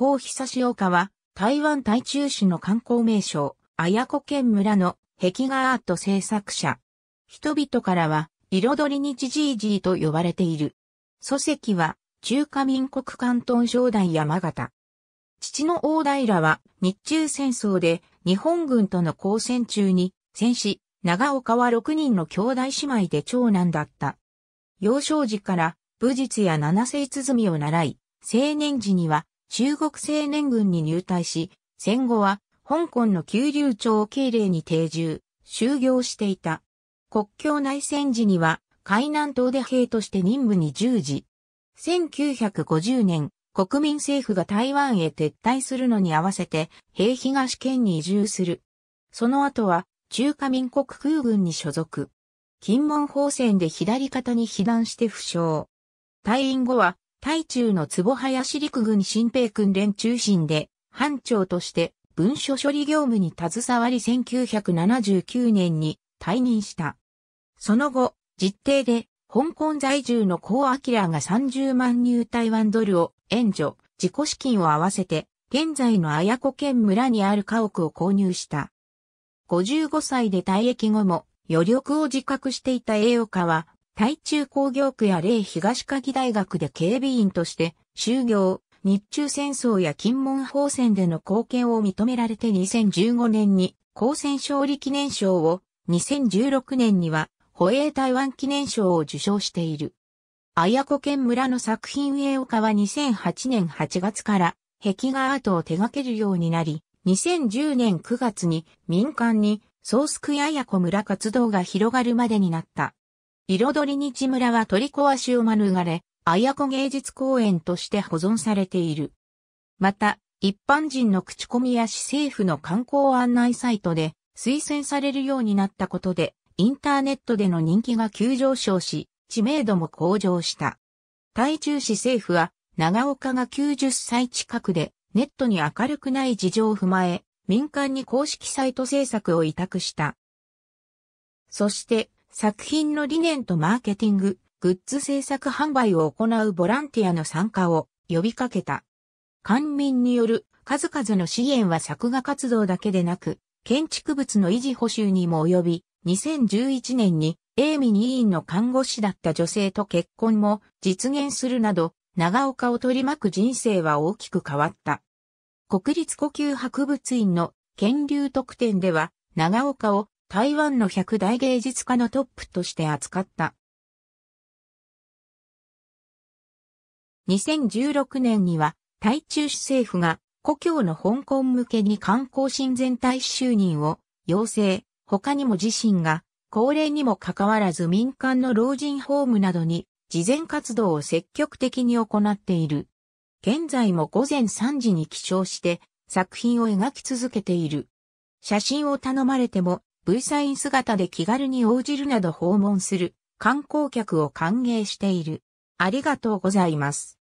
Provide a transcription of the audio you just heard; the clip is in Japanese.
高久岡は、台湾台中市の観光名所、綾子県村の壁画アート制作者。人々からは、彩りにじじいじいと呼ばれている。祖籍は、中華民国関東省大山形。父の大平は、日中戦争で、日本軍との交戦中に、戦死、長岡は6人の兄弟姉妹で長男だった。幼少時から、武術や七世鼓を習い、青年時には、中国青年軍に入隊し、戦後は香港の九龍町慶礼に定住、就業していた。国境内戦時には海南島で兵として任務に従事。1950年、国民政府が台湾へ撤退するのに合わせて、兵東県に移住する。その後は、中華民国空軍に所属。金門砲戦で左肩に被弾して負傷。退院後は、対中の坪林陸軍新兵訓練中心で、班長として文書処理業務に携わり1979年に退任した。その後、実定で、香港在住の高明が30万入台湾ドルを援助、自己資金を合わせて、現在の綾子県村にある家屋を購入した。55歳で退役後も余力を自覚していた栄岡は台中工業区や霊東鍵大学で警備員として、就業、日中戦争や金門砲戦での貢献を認められて2015年に、公戦勝利記念賞を、2016年には、保衛台湾記念賞を受賞している。綾子県村の作品絵岡は2008年8月から、壁画アートを手掛けるようになり、2010年9月に民間に、ス宗や綾子村活動が広がるまでになった。彩り日村は取り壊しを免れ、綾子芸術公園として保存されている。また、一般人の口コミや市政府の観光案内サイトで推薦されるようになったことで、インターネットでの人気が急上昇し、知名度も向上した。台中市政府は、長岡が90歳近くで、ネットに明るくない事情を踏まえ、民間に公式サイト制作を委託した。そして、作品の理念とマーケティング、グッズ制作販売を行うボランティアの参加を呼びかけた。官民による数々の支援は作画活動だけでなく、建築物の維持補修にも及び、2011年にエニー委員の看護師だった女性と結婚も実現するなど、長岡を取り巻く人生は大きく変わった。国立呼吸博物院の研流特典では、長岡を台湾の百大芸術家のトップとして扱った。2016年には、台中市政府が、故郷の香港向けに観光親善大使就任を要請、他にも自身が、高齢にもかかわらず民間の老人ホームなどに、事前活動を積極的に行っている。現在も午前3時に起床して、作品を描き続けている。写真を頼まれても、V サイン姿で気軽に応じるなど訪問する観光客を歓迎している。ありがとうございます。